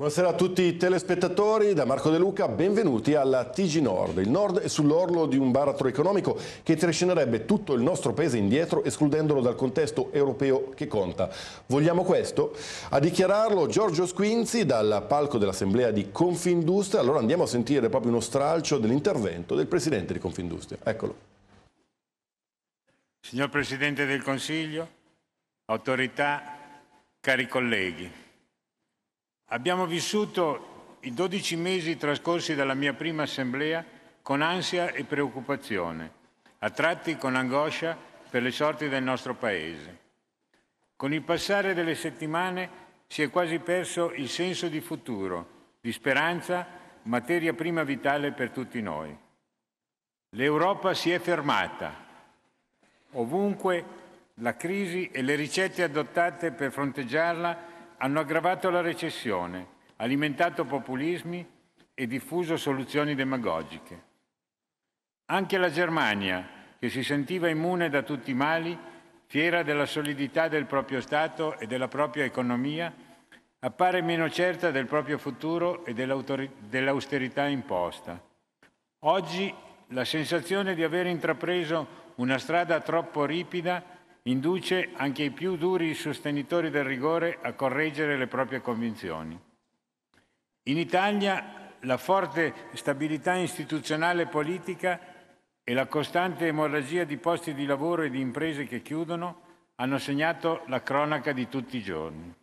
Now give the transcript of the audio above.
Buonasera a tutti i telespettatori, da Marco De Luca, benvenuti alla TG Nord. Il Nord è sull'orlo di un baratro economico che trascinerebbe tutto il nostro paese indietro escludendolo dal contesto europeo che conta. Vogliamo questo? A dichiararlo Giorgio Squinzi dal palco dell'Assemblea di Confindustria, allora andiamo a sentire proprio uno stralcio dell'intervento del Presidente di Confindustria. Eccolo. Signor Presidente del Consiglio, autorità, cari colleghi. Abbiamo vissuto i 12 mesi trascorsi dalla mia prima assemblea con ansia e preoccupazione, a tratti con angoscia per le sorti del nostro Paese. Con il passare delle settimane si è quasi perso il senso di futuro, di speranza, materia prima vitale per tutti noi. L'Europa si è fermata. Ovunque la crisi e le ricette adottate per fronteggiarla hanno aggravato la recessione, alimentato populismi e diffuso soluzioni demagogiche. Anche la Germania, che si sentiva immune da tutti i mali, fiera della solidità del proprio Stato e della propria economia, appare meno certa del proprio futuro e dell'austerità imposta. Oggi la sensazione di aver intrapreso una strada troppo ripida induce anche i più duri sostenitori del rigore a correggere le proprie convinzioni. In Italia la forte stabilità istituzionale e politica e la costante emorragia di posti di lavoro e di imprese che chiudono hanno segnato la cronaca di tutti i giorni.